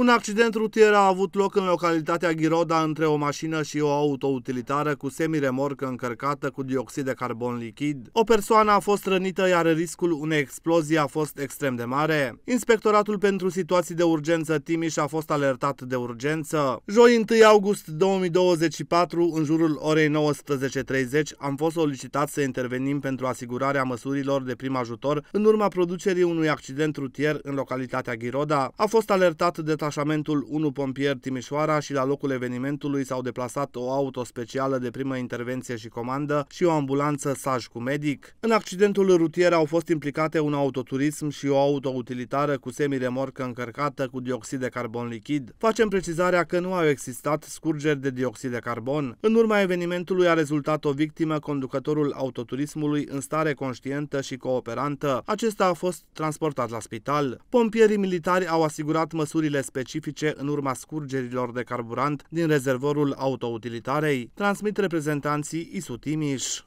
Un accident rutier a avut loc în localitatea Ghiroda între o mașină și o autoutilitară cu semiremorcă încărcată cu dioxid de carbon lichid. O persoană a fost rănită, iar riscul unei explozii a fost extrem de mare. Inspectoratul pentru situații de urgență Timiș a fost alertat de urgență. Joi 1 august 2024, în jurul orei 19.30, am fost solicitat să intervenim pentru asigurarea măsurilor de prim ajutor în urma producerii unui accident rutier în localitatea Ghiroda. A fost alertat de detașamentul 1 pompier Timișoara și la locul evenimentului s-au deplasat o auto specială de primă intervenție și comandă și o ambulanță saj cu medic. În accidentul rutier au fost implicate un autoturism și o auto utilitară cu semiremorcă încărcată cu dioxid de carbon lichid. Facem precizarea că nu au existat scurgeri de dioxid de carbon. În urma evenimentului a rezultat o victimă conducătorul autoturismului în stare conștientă și cooperantă. Acesta a fost transportat la spital. Pompierii militari au asigurat măsurile speciale specifice în urma scurgerilor de carburant din rezervorul autoutilitarei, transmit reprezentanții ISU Timiș.